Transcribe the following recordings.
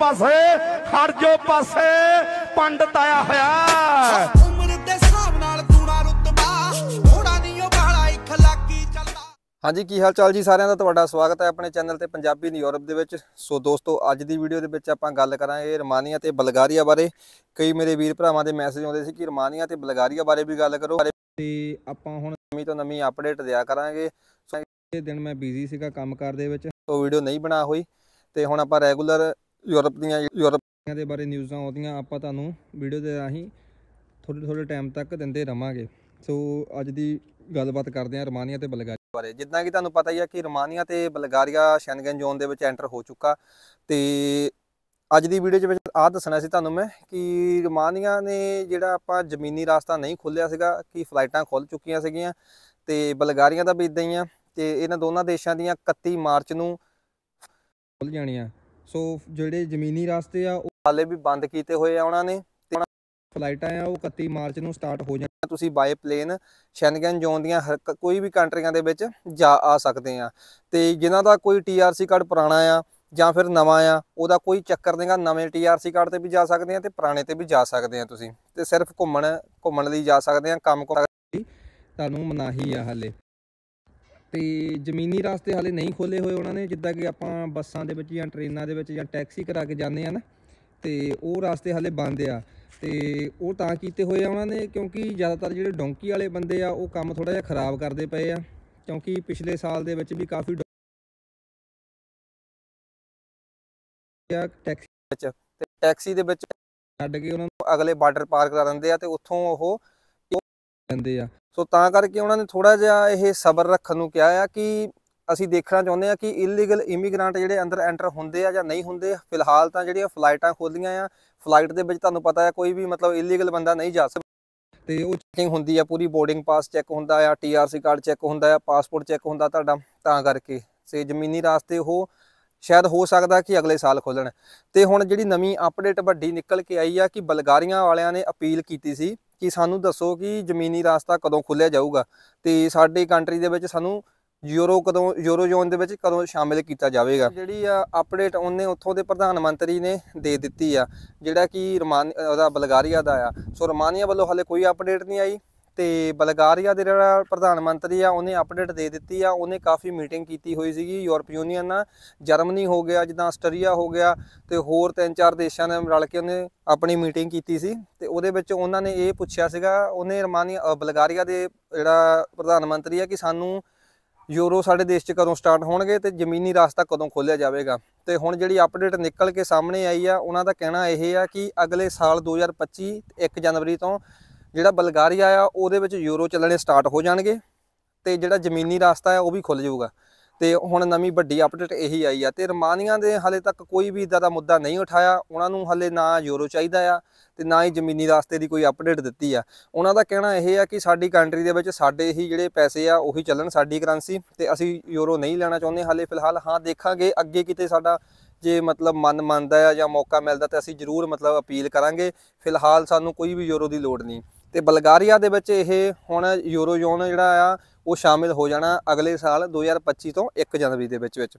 ਪਾਸੇ ਹਰ ਜੋ ਪਾਸੇ ਪੰਡਤ ਆਇਆ ਹੋਇਆ ਉਮਰ ਦੇ ਹਿਸਾਬ ਨਾਲ ਤੂਣਾ ਰੁਤਬਾ ਥੋੜਾ ਨਹੀਂ ਉਹ ਬਾਲਾ ਇਖਲਾਕੀ ਚੱਲਦਾ ਹਾਂਜੀ ਕੀ ਹਾਲ ਚਾਲ ਜੀ ਸਾਰਿਆਂ ਦਾ ਤੁਹਾਡਾ ਸਵਾਗਤ ਹੈ ਆਪਣੇ ਚੈਨਲ ਤੇ ਪੰਜਾਬੀ ਨੀ ਯੂਰਪ ਦੇ ਵਿੱਚ ਸੋ ਦੋਸਤੋ ਅੱਜ ਦੀ ਵੀਡੀਓ ਦੇ ਵਿੱਚ ਆਪਾਂ ਗੱਲ ਕਰਾਂਗੇ ਰਮਾਨੀਆ ਤੇ ਬਲਗਾਰੀਆ ਬਾਰੇ ਕਈ ਮੇਰੇ ਵੀਰ ਭਰਾਵਾਂ ਦੇ ਮੈਸੇਜ ਆਉਂਦੇ ਸੀ ਕਿ ਰਮਾਨੀਆ ਤੇ ਬਲਗਾਰੀਆ ਬਾਰੇ ਵੀ ਗੱਲ ਕਰੋ ਤੇ ਆਪਾਂ ਹੁਣ ਨਵੀਂ ਤੋਂ ਨਵੀਂ ਅਪਡੇਟ ਦਿਆ ਕਰਾਂਗੇ ਇਹ ਦਿਨ ਮੈਂ ਬਿਜ਼ੀ ਸੀਗਾ ਕੰਮਕਾਰ ਦੇ ਵਿੱਚ ਉਹ ਵੀਡੀਓ ਨਹੀਂ ਬਣਾ ਹੋਈ ਤੇ ਹੁਣ ਆਪਾਂ ਰੈਗੂਲਰ ਯੂਰਪ ਦੀਆਂ ਯੂਰਪ ਦੇ ਬਾਰੇ ਨਿਊਜ਼ਾਂ ਆਉਂਦੀਆਂ ਆਪਾਂ ਤੁਹਾਨੂੰ ਵੀਡੀਓ ਦੇ ਰਾਹੀਂ ਥੋੜੇ ਥੋੜੇ ਟਾਈਮ ਤੱਕ ਦਿੰਦੇ ਰਵਾਂਗੇ ਸੋ ਅੱਜ ਦੀ ਗੱਲਬਾਤ ਕਰਦੇ ਹਾਂ ਰਮਾਨੀਆ ਤੇ ਬਲਗਾਰੀਆ ਬਾਰੇ ਜਿੱਦਾਂ ਕਿ ਤੁਹਾਨੂੰ ਪਤਾ ਹੀ ਹੈ ਕਿ ਰਮਾਨੀਆ ਤੇ ਬਲਗਾਰੀਆ ਸ਼ੈਂਗਨ ਜ਼ੋਨ ਦੇ ਵਿੱਚ ਐਂਟਰ ਹੋ ਚੁੱਕਾ ਤੇ ਅੱਜ ਦੀ ਵੀਡੀਓ ਵਿੱਚ ਆਹ ਦੱਸਣਾ ਸੀ ਤੁਹਾਨੂੰ ਮੈਂ ਕਿ ਰਮਾਨੀਆ ਨੇ ਜਿਹੜਾ ਆਪਾਂ ਜ਼ਮੀਨੀ ਰਾਸਤਾ ਨਹੀਂ ਖੋਲਿਆ ਸੀਗਾ ਕਿ ਫਲਾਈਟਾਂ ਖੁੱਲ ਚੁੱਕੀਆਂ ਸੀਗੀਆਂ ਤੇ ਬਲਗਾਰੀਆ ਦਾ ਵੀ ਇਦਾਂ ਹੀ ਆ ਤੇ ਇਹਨਾਂ ਦੋਨਾਂ ਦੇਸ਼ਾਂ ਦੀਆਂ 31 ਮਾਰਚ ਨੂੰ ਖੁੱਲ ਜਾਣੀਆਂ ਸੋ ਜਿਹੜੇ ਜ਼ਮੀਨੀ ਰਸਤੇ ਆ ਉਹ ਹਾਲੇ ਵੀ ਬੰਦ ਕੀਤੇ ਹੋਏ ਆ ਉਹਨਾਂ ਨੇ ਫਲਾਈਟਾਂ ਆ ਉਹ 31 ਮਾਰਚ ਨੂੰ ਸਟਾਰਟ ਹੋ ਜਾਣਾ ਤੁਸੀਂ ਬਾਈ ਪਲੇਨ ਸ਼ੈਂਗਨ ਜ਼ੋਨ ਦੀਆਂ ਹਰ ਕੋਈ ਵੀ ਕੰਟਰੀਆਂ ਦੇ ਵਿੱਚ ਜਾ ਆ ਸਕਦੇ ਆ ਤੇ ਜਿਨ੍ਹਾਂ ਦਾ ਕੋਈ ਟੀਆਰਸੀ ਕਾਰਡ ਪੁਰਾਣਾ ਆ ਜਾਂ ਫਿਰ ਨਵਾਂ ਆ ਉਹਦਾ ਕੋਈ ਚੱਕਰ ਨਹੀਂਗਾ ਨਵੇਂ ਟੀਆਰਸੀ ਕਾਰਡ ਤੇ ਵੀ ਜਾ ਸਕਦੇ ਆ ਤੇ ਪੁਰਾਣੇ ਤੇ ਵੀ ਜਾ ਸਕਦੇ ਆ ਤੁਸੀਂ ਤੇ ਸਿਰਫ ਘੁੰਮਣ ਘੁੰਮਣ ਲਈ ਜਾ ਸਕਦੇ ਆ ਕੰਮ ਕੋਈ ਤੁਹਾਨੂੰ ਮਨਾਹੀ ਆ ਹਲੇ ਤੇ ਜ਼ਮੀਨੀ ਰਸਤੇ ਹਾਲੇ ਨਹੀਂ ਖੋਲੇ ਹੋਏ ਉਹਨਾਂ ਨੇ ਜਿੱਦਾਂ ਕਿ ਆਪਾਂ ਬੱਸਾਂ ਦੇ ਵਿੱਚ ਜਾਂ ਟ੍ਰੇਨਾਂ ਦੇ ਵਿੱਚ ਜਾਂ ਟੈਕਸੀ ਕਰਾ ਕੇ ਜਾਂਦੇ ਆ ਨਾ ਤੇ ਉਹ ਰਸਤੇ ਹਾਲੇ ਬੰਦ ਆ ਤੇ ਉਹ ਤਾਂ ਕੀਤੇ ਹੋਏ ਆ ਉਹਨਾਂ ਨੇ ਕਿਉਂਕਿ ਜ਼ਿਆਦਾਤਰ ਜਿਹੜੇ ਡੋਂਕੀ ਵਾਲੇ ਬੰਦੇ ਆ ਉਹ ਕੰਮ ਥੋੜਾ ਜਿਹਾ ਖਰਾਬ ਕਰਦੇ ਪਏ ਆ ਕਿਉਂਕਿ ਪਿਛਲੇ ਸਾਲ ਦੇ ਵਿੱਚ ਵੀ ਕਾਫੀ ਟੈਕਸੀ ਵਿੱਚ ਤੇ ਟੈਕਸੀ ਦੇ ਵਿੱਚ ਛੱਡ ਕੇ ਉਹਨਾਂ ਨੂੰ ਅਗਲੇ ਬਾਰਡਰ ਪਾਰ ਕਰਾ ਦਿੰਦੇ ਆ ਤੇ ਉੱਥੋਂ ਉਹ ਜਾਂਦੇ ਆ ਸੋ ਤਾਂ ਕਰਕੇ ਉਹਨਾਂ ਨੇ ਥੋੜਾ ਜਿਹਾ ਇਹ ਸਬਰ ਰੱਖਣ ਨੂੰ ਕਿਹਾ ਆ ਕਿ ਅਸੀਂ ਦੇਖਣਾ ਚਾਹੁੰਦੇ ਆ ਕਿ ਇਲੀਗਲ ਇਮੀਗ੍ਰੈਂਟ ਜਿਹੜੇ ਅੰਦਰ ਐਂਟਰ ਹੁੰਦੇ ਆ ਜਾਂ ਨਹੀਂ ਹੁੰਦੇ ਫਿਲਹਾਲ ਤਾਂ ਜਿਹੜੀਆਂ ਫਲਾਈਟਾਂ ਖੋਲੀਆਂ ਆ ਫਲਾਈਟ ਦੇ ਵਿੱਚ ਤੁਹਾਨੂੰ ਪਤਾ ਆ ਕੋਈ ਵੀ ਮਤਲਬ ਇਲੀਗਲ ਬੰਦਾ ਨਹੀਂ ਜਾ ਸਕਦਾ ਤੇ ਉਹ ਚੈਕਿੰਗ ਹੁੰਦੀ ਆ ਪੂਰੀ ਬੋਰਡਿੰਗ ਪਾਸ ਚੈੱਕ ਹੁੰਦਾ ਆ ਟੀਆਰਸੀ ਕਾਰਡ ਚੈੱਕ ਹੁੰਦਾ ਆ ਪਾਸਪੋਰਟ ਚੈੱਕ ਹੁੰਦਾ ਤੁਹਾਡਾ ਤਾਂ ਕਰਕੇ ਸੇ ਜ਼ਮੀਨੀ ਰਾਸਤੇ ਉਹ ਸ਼ਾਇਦ ਹੋ ਸਕਦਾ ਕਿ ਅਗਲੇ ਸਾਲ ਖੋਲਣ ਤੇ ਹੁਣ ਜਿਹੜੀ ਨਵੀਂ ਅਪਡੇਟ ਵੱਡੀ ਨਿਕਲ ਕੇ ਆਈ ਆ ਕਿ ਬਲਗਾਰੀਆਂ ਵਾਲਿਆਂ ਨੇ ਅਪੀਲ ਕੀਤੀ ਸੀ ਕਿ ਸਾਨੂੰ ਦੱਸੋ ਕਿ ਜ਼ਮੀਨੀ ਰਾਸਤਾ ਕਦੋਂ ਖੁੱਲਿਆ ਜਾਊਗਾ ਤੇ ਸਾਡੇ ਕੰਟਰੀ ਦੇ ਵਿੱਚ ਸਾਨੂੰ ਯੂਰੋ ਕਦੋਂ ਯੂਰੋ ਜ਼ੋਨ ਦੇ ਵਿੱਚ ਕਦੋਂ ਸ਼ਾਮਿਲ ਕੀਤਾ ਜਾਵੇਗਾ ਜਿਹੜੀ ਆ ਅਪਡੇਟ ਉਹਨੇ ਉੱਥੋਂ ਦੇ ਪ੍ਰਧਾਨ ਮੰਤਰੀ ਨੇ ਦੇ ਦਿੱਤੀ ਆ ਜਿਹੜਾ ਕਿ ਰਮਾਨ ਉਹਦਾ ਬਲਗਾਰੀਆ ਦਾ ਆ ਸੋ ਰਮਾਨੀਆ ਵੱਲੋਂ ਹਲੇ ਕੋਈ ਅਪਡੇਟ ਨਹੀਂ ਆਈ ਤੇ ਬਲਗਾਰੀਆ ਦੇ ਜਿਹੜਾ ਪ੍ਰਧਾਨ ਮੰਤਰੀ ਆ ਉਹਨੇ ਅਪਡੇਟ ਦੇ ਦਿੱਤੀ ਆ ਉਹਨੇ ਕਾਫੀ ਮੀਟਿੰਗ ਕੀਤੀ ਹੋਈ ਸੀਗੀ ਯੂਰਪ ਯੂਨੀਅਨ ਨਾਲ ਜਰਮਨੀ ਹੋ ਗਿਆ ਜਿੱਦਾਂ ਆਸਟਰੀਆ ਹੋ ਗਿਆ ਤੇ ਹੋਰ ਤਿੰਨ ਚਾਰ ਦੇਸ਼ਾਂ ਨੇ ਰਲ ਕੇ ਉਹਨੇ ਆਪਣੀ ਮੀਟਿੰਗ ਕੀਤੀ ਸੀ ਤੇ ਉਹਦੇ ਵਿੱਚ ਉਹਨਾਂ ਨੇ ਇਹ ਪੁੱਛਿਆ ਸੀਗਾ ਉਹਨੇ ਰਮਾਨੀ ਬਲਗਾਰੀਆ ਦੇ ਜਿਹੜਾ ਪ੍ਰਧਾਨ ਮੰਤਰੀ ਆ ਕਿ ਸਾਨੂੰ ਯੂਰੋ ਸਾਡੇ ਦੇਸ਼ 'ਚ ਕਦੋਂ ਸਟਾਰਟ ਹੋਣਗੇ ਤੇ ਜ਼ਮੀਨੀ ਰਾਸਤਾ ਕਦੋਂ ਖੋਲ੍ਹਿਆ ਜਾਵੇਗਾ ਤੇ ਹੁਣ ਜਿਹੜੀ ਅਪਡੇਟ ਨਿਕਲ ਕੇ ਸਾਹਮਣੇ ਆਈ ਆ ਉਹਨਾਂ ਦਾ ਕਹਿਣਾ ਇਹ ਆ ਕਿ ਅਗਲੇ ਸਾਲ 2025 1 ਜਨਵਰੀ ਤੋਂ ਜਿਹੜਾ ਬਲਗਾਰੀਆ ਆ ਉਹਦੇ ਵਿੱਚ ਯੂਰੋ ਚੱਲਣੇ ਸਟਾਰਟ ਹੋ ਜਾਣਗੇ ਤੇ ਜਿਹੜਾ ਜ਼ਮੀਨੀ ਰਸਤਾ ਆ ਉਹ ਵੀ ਖੁੱਲ ਜਾਊਗਾ ਤੇ ਹੁਣ ਨਵੀਂ ਵੱਡੀ ਅਪਡੇਟ ਇਹੀ ਆਈ ਆ ਤੇ ਰਮਾਨੀਆਂ ਦੇ ਹਲੇ ਤੱਕ ਕੋਈ ਵੀ ਇਦਾਂ ਦਾ ਮੁੱਦਾ ਨਹੀਂ ਉਠਾਇਆ ਉਹਨਾਂ ਨੂੰ ਹਲੇ ਨਾ ਯੂਰੋ ਚਾਹੀਦਾ ਆ ਤੇ ਨਾ ਹੀ ਜ਼ਮੀਨੀ ਰਾਸਤੇ ਦੀ ਕੋਈ ਅਪਡੇਟ ਦਿੱਤੀ ਆ ਉਹਨਾਂ ਦਾ ਕਹਿਣਾ ਇਹ ਆ ਕਿ ਸਾਡੀ ਕੰਟਰੀ ਦੇ ਵਿੱਚ ਸਾਡੇ ਹੀ ਜਿਹੜੇ ਪੈਸੇ ਆ ਉਹੀ ਚੱਲਣ ਸਾਡੀ ਕਰੰਸੀ ਤੇ ਅਸੀਂ ਯੂਰੋ ਨਹੀਂ ਲੈਣਾ ਚਾਹੁੰਦੇ ਹਲੇ ਫਿਲਹਾਲ ਹਾਂ ਦੇਖਾਂਗੇ ਅੱਗੇ ਕਿਤੇ ਸਾਡਾ ਜੇ ਮਤਲਬ ਮਨ ਮੰਨਦਾ ਆ ਜਾਂ ਮੌਕਾ ਮਿਲਦਾ ਤਾਂ ਅਸੀਂ ਜ਼ਰੂਰ ਮਤਲਬ ਅਪੀਲ ਕਰਾਂਗੇ ਫਿਲਹਾਲ ਸਾਨੂੰ ਕੋਈ ਵੀ ਯੂਰੋ ਦੀ ਲੋੜ ਨਹੀਂ ਤੇ ਬਲਗਾਰੀਆ ਦੇ ਵਿੱਚ ਇਹ ਹੁਣ ਯੂਰੋਜ਼ੋਨ ਜਿਹੜਾ ਆ ਉਹ ਸ਼ਾਮਿਲ ਹੋ ਜਾਣਾ ਅਗਲੇ ਸਾਲ 2025 ਤੋਂ 1 ਜਨਵਰੀ ਦੇ ਵਿੱਚ ਵਿੱਚ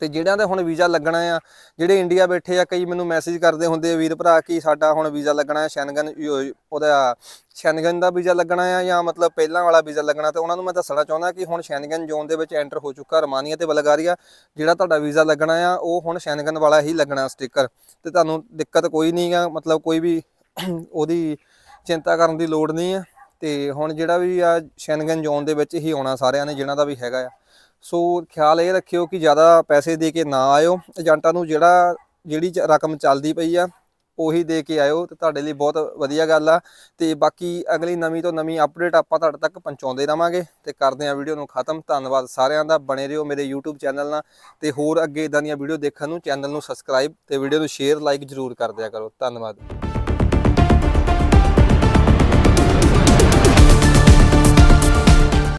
ਤੇ ਜਿਹੜਿਆਂ ਦਾ ਹੁਣ ਵੀਜ਼ਾ ਲੱਗਣਾ ਆ ਜਿਹੜੇ ਇੰਡੀਆ ਬੈਠੇ ਆ ਕਈ ਮੈਨੂੰ ਮੈਸੇਜ ਕਰਦੇ ਹੁੰਦੇ ਵੀਰ ਭਰਾ ਕਿ ਸਾਡਾ ਹੁਣ ਵੀਜ਼ਾ ਲੱਗਣਾ ਹੈ ਸ਼ੈਨਗਨ ਉਹਦਾ ਸ਼ੈਨਗਨ ਦਾ ਵੀਜ਼ਾ ਲੱਗਣਾ ਆ ਜਾਂ ਮਤਲਬ ਪਹਿਲਾਂ ਵਾਲਾ ਵੀਜ਼ਾ ਲੱਗਣਾ ਤੇ ਉਹਨਾਂ ਨੂੰ ਮੈਂ ਦੱਸਣਾ ਚਾਹੁੰਦਾ ਕਿ ਹੁਣ ਸ਼ੈਨਗਨ ਜ਼ੋਨ ਦੇ ਵਿੱਚ ਐਂਟਰ ਹੋ ਚੁੱਕਾ ਰਮਾਨੀਆ ਤੇ ਬਲਗਾਰੀਆ ਜਿਹੜਾ ਤੁਹਾਡਾ ਵੀਜ਼ਾ ਲੱਗਣਾ ਆ ਉਹ ਹੁਣ ਸ਼ੈਨਗਨ ਵਾਲਾ ਹੀ ਲੱਗਣਾ ਸਟicker ਤੇ ਤੁਹਾਨੂੰ ਦਿੱਕਤ ਕੋਈ ਨਹੀਂ ਆ ਮਤਲਬ ਕੋਈ ਵੀ ਉਹਦੀ ਚਿੰਤਾ ਕਰਨ ਦੀ ਲੋੜ ਨਹੀਂ ਹੈ ਤੇ ਹੁਣ ਜਿਹੜਾ ਵੀ ਆ ਸ਼ੈਨਗਨ ਜ਼ੋਨ ਦੇ ਵਿੱਚ ਹੀ ਆਉਣਾ ਸਾਰਿਆਂ ਨੇ ਜਿਨ੍ਹਾਂ ਦਾ ਵੀ ਹੈਗਾ ਆ ਸੋ ਖਿਆਲ ਇਹ ਰੱਖਿਓ ਕਿ ਜ਼ਿਆਦਾ ਪੈਸੇ ਦੇ ਕੇ ਨਾ ਆਇਓ ਏਜੰਟਾਂ ਨੂੰ ਜਿਹੜਾ ਜਿਹੜੀ ਰਕਮ ਚੱਲਦੀ ਪਈ ਆ ਉਹੀ ਦੇ ਕੇ ਆਇਓ ਤੇ ਤੁਹਾਡੇ ਲਈ ਬਹੁਤ ਵਧੀਆ ਗੱਲ ਆ ਤੇ ਬਾਕੀ ਅਗਲੀ ਨਵੀਂ ਤੋਂ ਨਵੀਂ ਅਪਡੇਟ ਆਪਾਂ ਤੁਹਾਡੇ ਤੱਕ ਪਹੁੰਚਾਉਂਦੇ ਰਵਾਂਗੇ ਤੇ ਕਰਦੇ ਆ ਵੀਡੀਓ ਨੂੰ ਖਤਮ ਧੰਨਵਾਦ ਸਾਰਿਆਂ ਦਾ ਬਣੇ ਰਹੋ ਮੇਰੇ YouTube ਚੈਨਲ ਨਾਲ ਤੇ ਹੋਰ ਅੱਗੇ ਇਦਾਂ ਦੀਆਂ ਵੀਡੀਓ ਦੇਖਣ ਨੂੰ ਚੈਨਲ ਨੂੰ ਸਬਸਕ੍ਰਾਈਬ ਤੇ ਵੀਡੀਓ ਨੂੰ ਸ਼ੇਅਰ ਲਾਈਕ ਜ਼ਰੂਰ ਕਰ ਦਿਆ ਕਰੋ ਧੰਨਵਾਦ